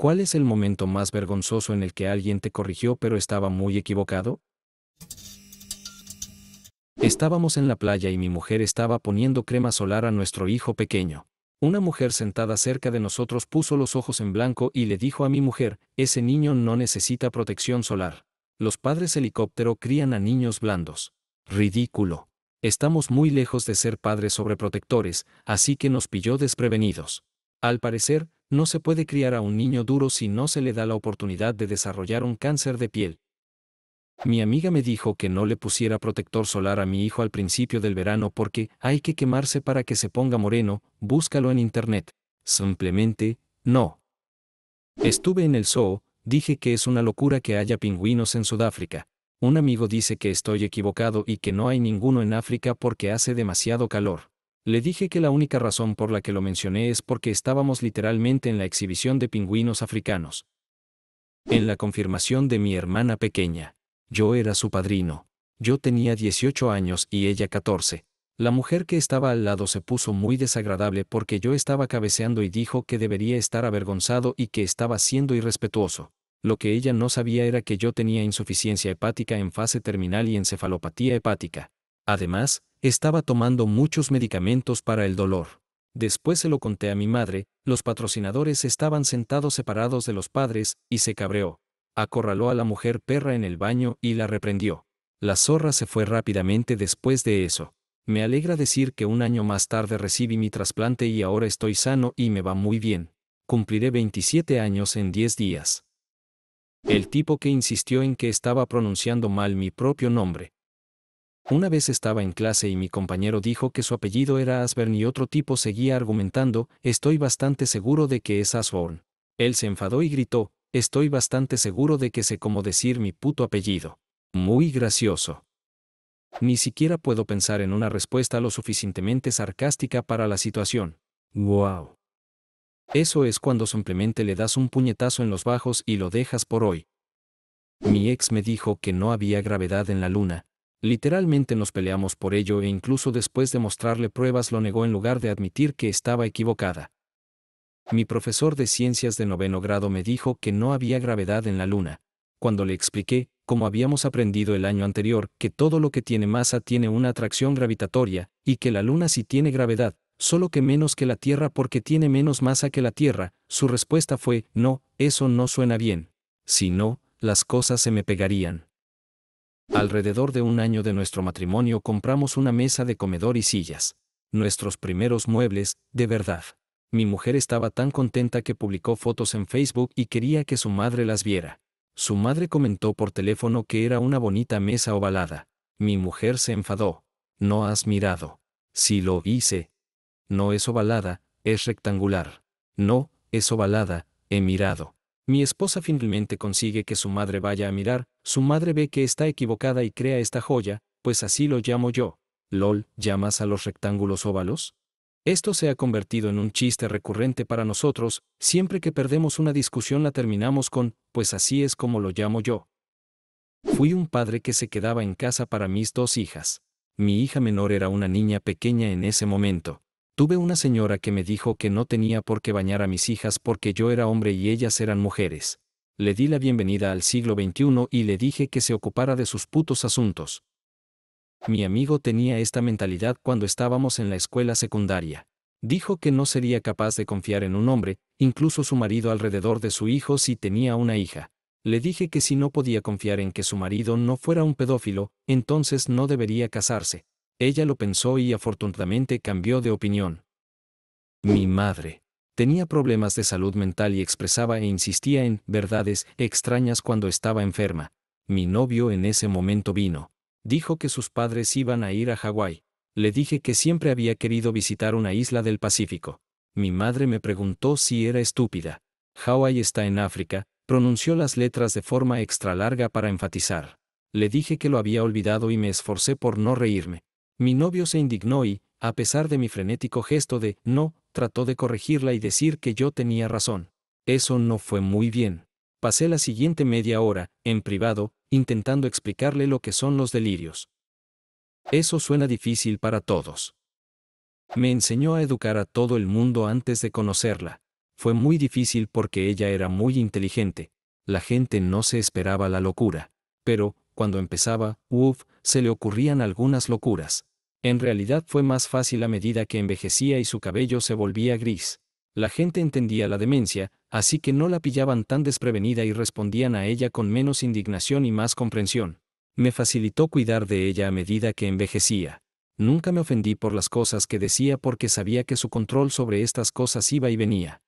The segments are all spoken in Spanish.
¿Cuál es el momento más vergonzoso en el que alguien te corrigió pero estaba muy equivocado? Estábamos en la playa y mi mujer estaba poniendo crema solar a nuestro hijo pequeño. Una mujer sentada cerca de nosotros puso los ojos en blanco y le dijo a mi mujer, ese niño no necesita protección solar. Los padres helicóptero crían a niños blandos. Ridículo. Estamos muy lejos de ser padres sobreprotectores, así que nos pilló desprevenidos. Al parecer, no se puede criar a un niño duro si no se le da la oportunidad de desarrollar un cáncer de piel. Mi amiga me dijo que no le pusiera protector solar a mi hijo al principio del verano porque hay que quemarse para que se ponga moreno, búscalo en internet. Simplemente, no. Estuve en el zoo, dije que es una locura que haya pingüinos en Sudáfrica. Un amigo dice que estoy equivocado y que no hay ninguno en África porque hace demasiado calor. Le dije que la única razón por la que lo mencioné es porque estábamos literalmente en la exhibición de pingüinos africanos. En la confirmación de mi hermana pequeña. Yo era su padrino. Yo tenía 18 años y ella 14. La mujer que estaba al lado se puso muy desagradable porque yo estaba cabeceando y dijo que debería estar avergonzado y que estaba siendo irrespetuoso. Lo que ella no sabía era que yo tenía insuficiencia hepática en fase terminal y encefalopatía hepática. Además, estaba tomando muchos medicamentos para el dolor. Después se lo conté a mi madre, los patrocinadores estaban sentados separados de los padres, y se cabreó. Acorraló a la mujer perra en el baño y la reprendió. La zorra se fue rápidamente después de eso. Me alegra decir que un año más tarde recibí mi trasplante y ahora estoy sano y me va muy bien. Cumpliré 27 años en 10 días. El tipo que insistió en que estaba pronunciando mal mi propio nombre. Una vez estaba en clase y mi compañero dijo que su apellido era Asburn y otro tipo seguía argumentando, estoy bastante seguro de que es Asburn. Él se enfadó y gritó, estoy bastante seguro de que sé cómo decir mi puto apellido. Muy gracioso. Ni siquiera puedo pensar en una respuesta lo suficientemente sarcástica para la situación. ¡Wow! Eso es cuando simplemente le das un puñetazo en los bajos y lo dejas por hoy. Mi ex me dijo que no había gravedad en la luna, Literalmente nos peleamos por ello e incluso después de mostrarle pruebas lo negó en lugar de admitir que estaba equivocada. Mi profesor de ciencias de noveno grado me dijo que no había gravedad en la Luna. Cuando le expliqué, como habíamos aprendido el año anterior, que todo lo que tiene masa tiene una atracción gravitatoria, y que la Luna sí tiene gravedad, solo que menos que la Tierra porque tiene menos masa que la Tierra, su respuesta fue, no, eso no suena bien. Si no, las cosas se me pegarían. Alrededor de un año de nuestro matrimonio compramos una mesa de comedor y sillas. Nuestros primeros muebles, de verdad. Mi mujer estaba tan contenta que publicó fotos en Facebook y quería que su madre las viera. Su madre comentó por teléfono que era una bonita mesa ovalada. Mi mujer se enfadó. No has mirado. Si lo hice. No es ovalada, es rectangular. No, es ovalada, he mirado. Mi esposa finalmente consigue que su madre vaya a mirar, su madre ve que está equivocada y crea esta joya, pues así lo llamo yo. LOL, ¿llamas a los rectángulos óvalos? Esto se ha convertido en un chiste recurrente para nosotros, siempre que perdemos una discusión la terminamos con, pues así es como lo llamo yo. Fui un padre que se quedaba en casa para mis dos hijas. Mi hija menor era una niña pequeña en ese momento. Tuve una señora que me dijo que no tenía por qué bañar a mis hijas porque yo era hombre y ellas eran mujeres. Le di la bienvenida al siglo XXI y le dije que se ocupara de sus putos asuntos. Mi amigo tenía esta mentalidad cuando estábamos en la escuela secundaria. Dijo que no sería capaz de confiar en un hombre, incluso su marido alrededor de su hijo si tenía una hija. Le dije que si no podía confiar en que su marido no fuera un pedófilo, entonces no debería casarse. Ella lo pensó y afortunadamente cambió de opinión. Mi madre. Tenía problemas de salud mental y expresaba e insistía en verdades extrañas cuando estaba enferma. Mi novio en ese momento vino. Dijo que sus padres iban a ir a Hawái. Le dije que siempre había querido visitar una isla del Pacífico. Mi madre me preguntó si era estúpida. Hawái está en África, pronunció las letras de forma extra larga para enfatizar. Le dije que lo había olvidado y me esforcé por no reírme. Mi novio se indignó y, a pesar de mi frenético gesto de no, trató de corregirla y decir que yo tenía razón. Eso no fue muy bien. Pasé la siguiente media hora, en privado, intentando explicarle lo que son los delirios. Eso suena difícil para todos. Me enseñó a educar a todo el mundo antes de conocerla. Fue muy difícil porque ella era muy inteligente. La gente no se esperaba la locura. Pero, cuando empezaba, uff, se le ocurrían algunas locuras. En realidad fue más fácil a medida que envejecía y su cabello se volvía gris. La gente entendía la demencia, así que no la pillaban tan desprevenida y respondían a ella con menos indignación y más comprensión. Me facilitó cuidar de ella a medida que envejecía. Nunca me ofendí por las cosas que decía porque sabía que su control sobre estas cosas iba y venía.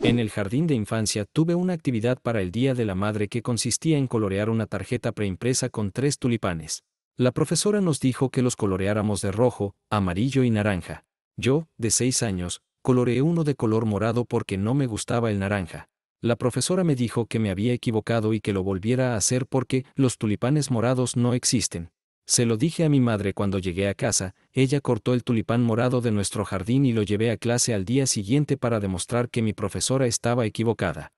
En el jardín de infancia tuve una actividad para el Día de la Madre que consistía en colorear una tarjeta preimpresa con tres tulipanes. La profesora nos dijo que los coloreáramos de rojo, amarillo y naranja. Yo, de seis años, coloreé uno de color morado porque no me gustaba el naranja. La profesora me dijo que me había equivocado y que lo volviera a hacer porque los tulipanes morados no existen. Se lo dije a mi madre cuando llegué a casa, ella cortó el tulipán morado de nuestro jardín y lo llevé a clase al día siguiente para demostrar que mi profesora estaba equivocada.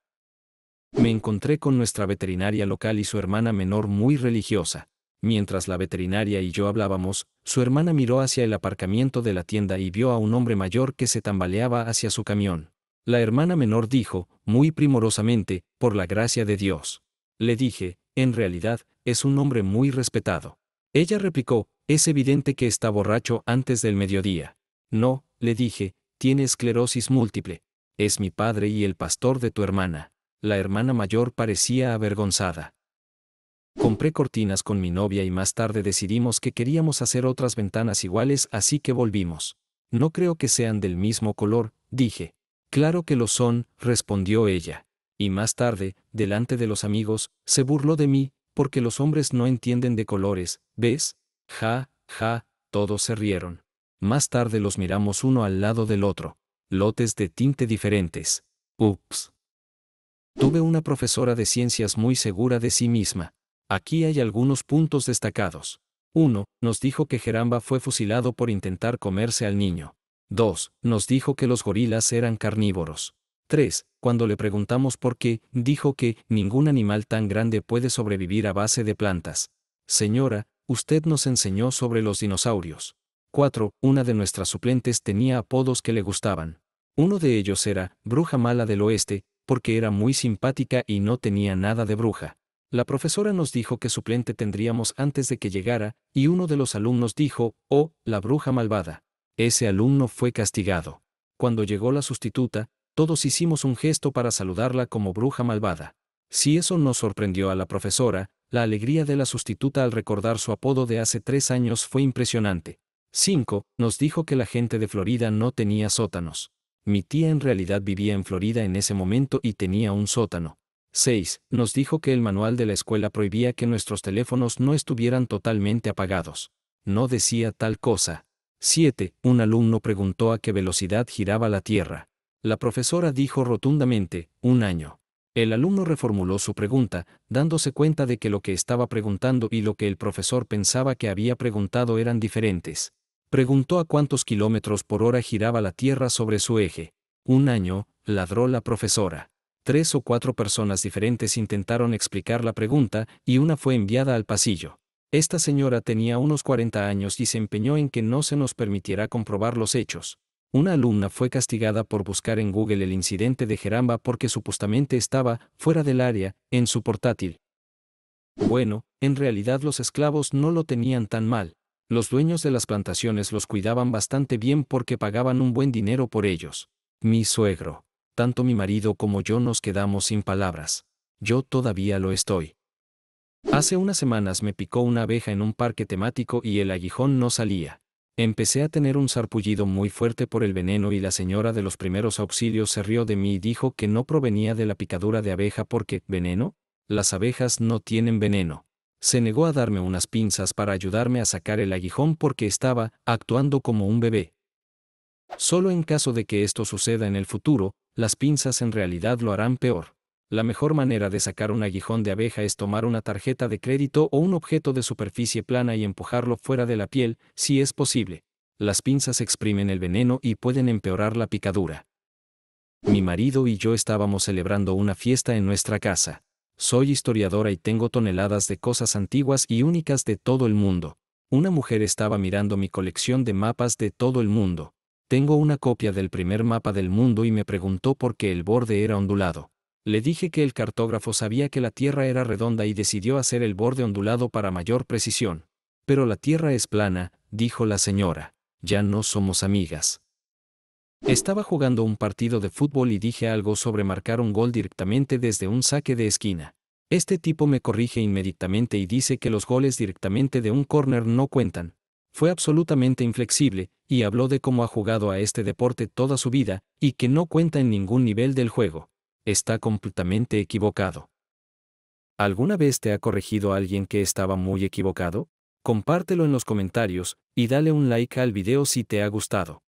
Me encontré con nuestra veterinaria local y su hermana menor muy religiosa. Mientras la veterinaria y yo hablábamos, su hermana miró hacia el aparcamiento de la tienda y vio a un hombre mayor que se tambaleaba hacia su camión. La hermana menor dijo, muy primorosamente, por la gracia de Dios. Le dije, en realidad, es un hombre muy respetado. Ella replicó, es evidente que está borracho antes del mediodía. No, le dije, tiene esclerosis múltiple. Es mi padre y el pastor de tu hermana. La hermana mayor parecía avergonzada. Compré cortinas con mi novia y más tarde decidimos que queríamos hacer otras ventanas iguales, así que volvimos. No creo que sean del mismo color, dije. Claro que lo son, respondió ella. Y más tarde, delante de los amigos, se burló de mí, porque los hombres no entienden de colores, ¿ves? Ja, ja, todos se rieron. Más tarde los miramos uno al lado del otro. Lotes de tinte diferentes. Ups. Tuve una profesora de ciencias muy segura de sí misma. Aquí hay algunos puntos destacados. 1. Nos dijo que Jeramba fue fusilado por intentar comerse al niño. 2. Nos dijo que los gorilas eran carnívoros. 3. Cuando le preguntamos por qué, dijo que ningún animal tan grande puede sobrevivir a base de plantas. Señora, usted nos enseñó sobre los dinosaurios. 4. Una de nuestras suplentes tenía apodos que le gustaban. Uno de ellos era Bruja Mala del Oeste, porque era muy simpática y no tenía nada de bruja. La profesora nos dijo que suplente tendríamos antes de que llegara, y uno de los alumnos dijo, oh, la bruja malvada. Ese alumno fue castigado. Cuando llegó la sustituta, todos hicimos un gesto para saludarla como bruja malvada. Si eso no sorprendió a la profesora, la alegría de la sustituta al recordar su apodo de hace tres años fue impresionante. 5. Nos dijo que la gente de Florida no tenía sótanos. Mi tía en realidad vivía en Florida en ese momento y tenía un sótano. 6. Nos dijo que el manual de la escuela prohibía que nuestros teléfonos no estuvieran totalmente apagados. No decía tal cosa. 7. Un alumno preguntó a qué velocidad giraba la Tierra. La profesora dijo rotundamente, un año. El alumno reformuló su pregunta, dándose cuenta de que lo que estaba preguntando y lo que el profesor pensaba que había preguntado eran diferentes. Preguntó a cuántos kilómetros por hora giraba la Tierra sobre su eje. Un año, ladró la profesora. Tres o cuatro personas diferentes intentaron explicar la pregunta y una fue enviada al pasillo. Esta señora tenía unos 40 años y se empeñó en que no se nos permitiera comprobar los hechos. Una alumna fue castigada por buscar en Google el incidente de jeramba porque supuestamente estaba, fuera del área, en su portátil. Bueno, en realidad los esclavos no lo tenían tan mal. Los dueños de las plantaciones los cuidaban bastante bien porque pagaban un buen dinero por ellos. Mi suegro tanto mi marido como yo nos quedamos sin palabras. Yo todavía lo estoy. Hace unas semanas me picó una abeja en un parque temático y el aguijón no salía. Empecé a tener un sarpullido muy fuerte por el veneno y la señora de los primeros auxilios se rió de mí y dijo que no provenía de la picadura de abeja porque, ¿veneno? Las abejas no tienen veneno. Se negó a darme unas pinzas para ayudarme a sacar el aguijón porque estaba actuando como un bebé. Solo en caso de que esto suceda en el futuro, las pinzas en realidad lo harán peor. La mejor manera de sacar un aguijón de abeja es tomar una tarjeta de crédito o un objeto de superficie plana y empujarlo fuera de la piel, si es posible. Las pinzas exprimen el veneno y pueden empeorar la picadura. Mi marido y yo estábamos celebrando una fiesta en nuestra casa. Soy historiadora y tengo toneladas de cosas antiguas y únicas de todo el mundo. Una mujer estaba mirando mi colección de mapas de todo el mundo. Tengo una copia del primer mapa del mundo y me preguntó por qué el borde era ondulado. Le dije que el cartógrafo sabía que la Tierra era redonda y decidió hacer el borde ondulado para mayor precisión. Pero la Tierra es plana, dijo la señora. Ya no somos amigas. Estaba jugando un partido de fútbol y dije algo sobre marcar un gol directamente desde un saque de esquina. Este tipo me corrige inmediatamente y dice que los goles directamente de un córner no cuentan. Fue absolutamente inflexible, y habló de cómo ha jugado a este deporte toda su vida, y que no cuenta en ningún nivel del juego. Está completamente equivocado. ¿Alguna vez te ha corregido alguien que estaba muy equivocado? Compártelo en los comentarios, y dale un like al video si te ha gustado.